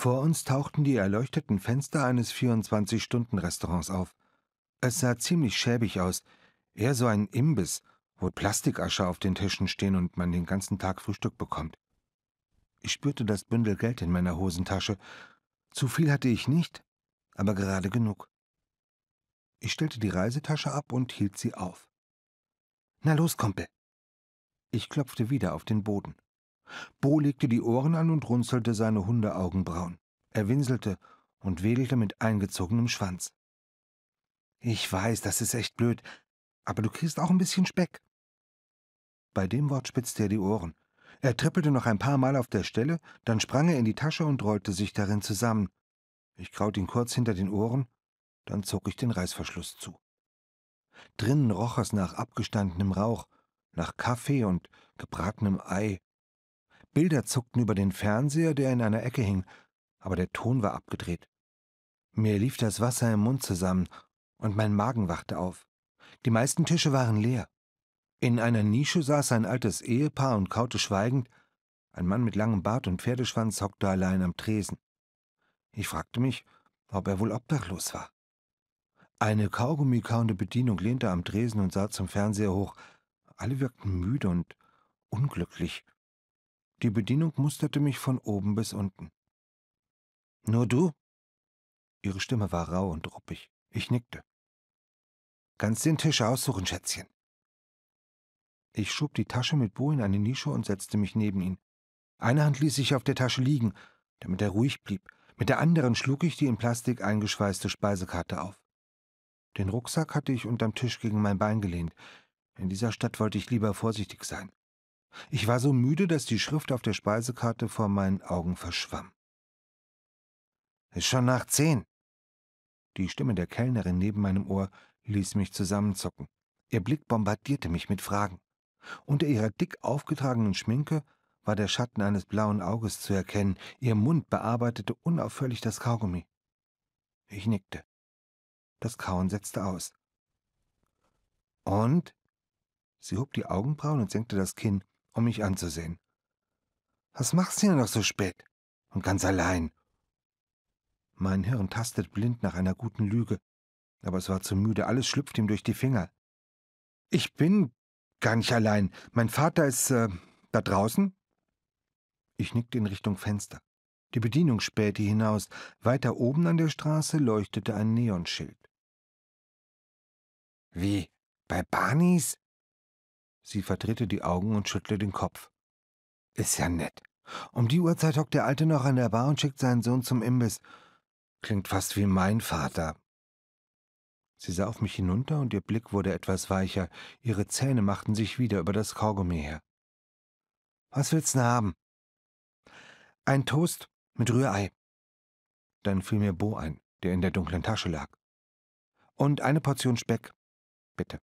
Vor uns tauchten die erleuchteten Fenster eines 24-Stunden-Restaurants auf. Es sah ziemlich schäbig aus, eher so ein Imbiss, wo Plastikasche auf den Tischen stehen und man den ganzen Tag Frühstück bekommt. Ich spürte das Bündel Geld in meiner Hosentasche. Zu viel hatte ich nicht, aber gerade genug. Ich stellte die Reisetasche ab und hielt sie auf. Na los, Kumpel! Ich klopfte wieder auf den Boden. Bo legte die Ohren an und runzelte seine Hundeaugenbrauen. Er winselte und wedelte mit eingezogenem Schwanz. Ich weiß, das ist echt blöd, aber du kriegst auch ein bisschen Speck. Bei dem Wort spitzte er die Ohren. Er trippelte noch ein paar Mal auf der Stelle, dann sprang er in die Tasche und rollte sich darin zusammen. Ich kraut ihn kurz hinter den Ohren, dann zog ich den Reißverschluss zu. Drinnen roch es nach abgestandenem Rauch, nach Kaffee und gebratenem Ei. Bilder zuckten über den Fernseher, der in einer Ecke hing, aber der Ton war abgedreht. Mir lief das Wasser im Mund zusammen und mein Magen wachte auf. Die meisten Tische waren leer. In einer Nische saß ein altes Ehepaar und kaute schweigend. Ein Mann mit langem Bart und Pferdeschwanz hockte allein am Tresen. Ich fragte mich, ob er wohl obdachlos war. Eine kaugummikauende Bedienung lehnte am Tresen und sah zum Fernseher hoch. Alle wirkten müde und unglücklich. Die Bedienung musterte mich von oben bis unten. Nur du? Ihre Stimme war rau und ruppig. Ich nickte. Kannst den Tisch aussuchen, Schätzchen. Ich schob die Tasche mit Bo in eine Nische und setzte mich neben ihn. Eine Hand ließ ich auf der Tasche liegen, damit er ruhig blieb. Mit der anderen schlug ich die in Plastik eingeschweißte Speisekarte auf. Den Rucksack hatte ich unterm Tisch gegen mein Bein gelehnt. In dieser Stadt wollte ich lieber vorsichtig sein. Ich war so müde, dass die Schrift auf der Speisekarte vor meinen Augen verschwamm. Ist schon nach zehn. Die Stimme der Kellnerin neben meinem Ohr ließ mich zusammenzucken. Ihr Blick bombardierte mich mit Fragen. Unter ihrer dick aufgetragenen Schminke war der Schatten eines blauen Auges zu erkennen. Ihr Mund bearbeitete unaufhörlich das Kaugummi. Ich nickte. Das Kauen setzte aus. Und? Sie hob die Augenbrauen und senkte das Kinn um mich anzusehen. Was machst du denn noch so spät? Und ganz allein? Mein Hirn tastet blind nach einer guten Lüge, aber es war zu müde, alles schlüpft ihm durch die Finger. Ich bin gar nicht allein. Mein Vater ist äh, da draußen? Ich nickte in Richtung Fenster. Die Bedienung spähte hinaus. Weiter oben an der Straße leuchtete ein Neonschild. Wie? Bei Barnis? Sie verdrehte die Augen und schüttelte den Kopf. Ist ja nett. Um die Uhrzeit hockt der Alte noch an der Bar und schickt seinen Sohn zum Imbiss. Klingt fast wie mein Vater. Sie sah auf mich hinunter und ihr Blick wurde etwas weicher. Ihre Zähne machten sich wieder über das Kaugummi her. Was willst du haben? Ein Toast mit Rührei. Dann fiel mir Bo ein, der in der dunklen Tasche lag. Und eine Portion Speck, bitte.